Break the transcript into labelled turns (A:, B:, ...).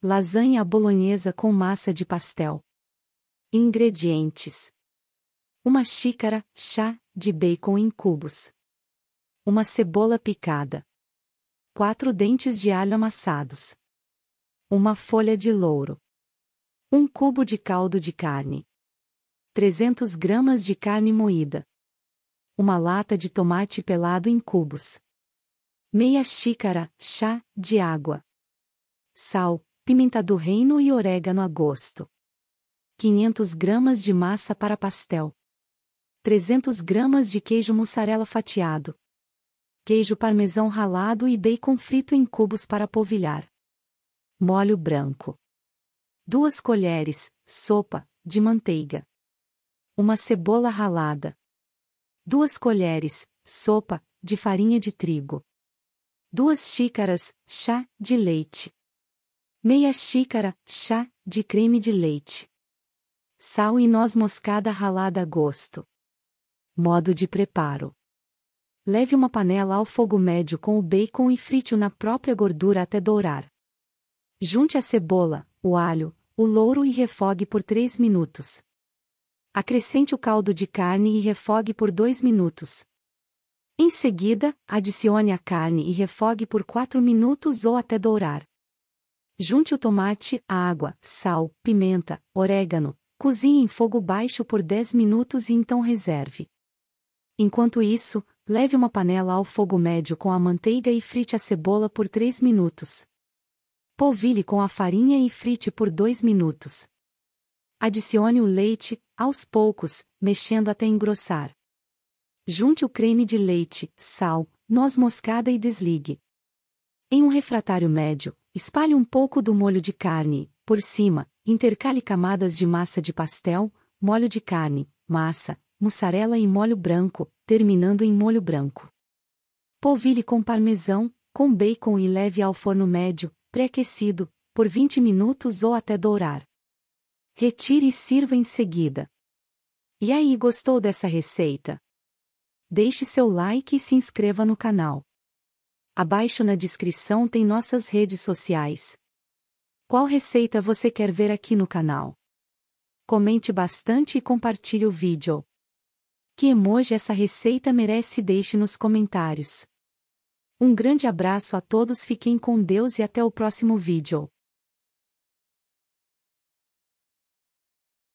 A: Lasanha bolonhesa com massa de pastel. Ingredientes: Uma xícara, chá, de bacon em cubos. Uma cebola picada. Quatro dentes de alho amassados. Uma folha de louro. Um cubo de caldo de carne. 300 gramas de carne moída. Uma lata de tomate pelado em cubos. Meia xícara, chá, de água. Sal, pimenta do reino e orégano a gosto. 500 gramas de massa para pastel. 300 gramas de queijo mussarela fatiado. Queijo parmesão ralado e bacon frito em cubos para polvilhar. Molho branco. 2 colheres, sopa, de manteiga. Uma cebola ralada. 2 colheres, sopa, de farinha de trigo. 2 xícaras, chá, de leite. Meia xícara, chá, de creme de leite. Sal e noz moscada ralada a gosto. Modo de preparo. Leve uma panela ao fogo médio com o bacon e frite-o na própria gordura até dourar. Junte a cebola, o alho, o louro e refogue por 3 minutos. Acrescente o caldo de carne e refogue por 2 minutos. Em seguida, adicione a carne e refogue por 4 minutos ou até dourar. Junte o tomate, a água, sal, pimenta, orégano, cozinhe em fogo baixo por 10 minutos e então reserve. Enquanto isso, leve uma panela ao fogo médio com a manteiga e frite a cebola por 3 minutos. Polvilhe com a farinha e frite por 2 minutos. Adicione o leite, aos poucos, mexendo até engrossar. Junte o creme de leite, sal, noz moscada e desligue. Em um refratário médio, Espalhe um pouco do molho de carne, por cima, intercale camadas de massa de pastel, molho de carne, massa, mussarela e molho branco, terminando em molho branco. Polvilhe com parmesão, com bacon e leve ao forno médio, pré-aquecido, por 20 minutos ou até dourar. Retire e sirva em seguida. E aí, gostou dessa receita? Deixe seu like e se inscreva no canal. Abaixo na descrição tem nossas redes sociais. Qual receita você quer ver aqui no canal? Comente bastante e compartilhe o vídeo. Que emoji essa receita merece deixe nos comentários. Um grande abraço a todos, fiquem com Deus e até o próximo vídeo.